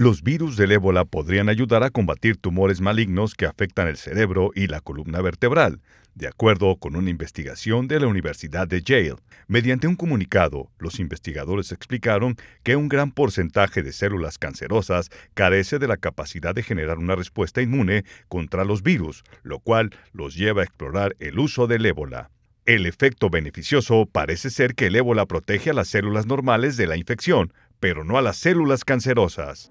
Los virus del ébola podrían ayudar a combatir tumores malignos que afectan el cerebro y la columna vertebral, de acuerdo con una investigación de la Universidad de Yale. Mediante un comunicado, los investigadores explicaron que un gran porcentaje de células cancerosas carece de la capacidad de generar una respuesta inmune contra los virus, lo cual los lleva a explorar el uso del ébola. El efecto beneficioso parece ser que el ébola protege a las células normales de la infección, pero no a las células cancerosas.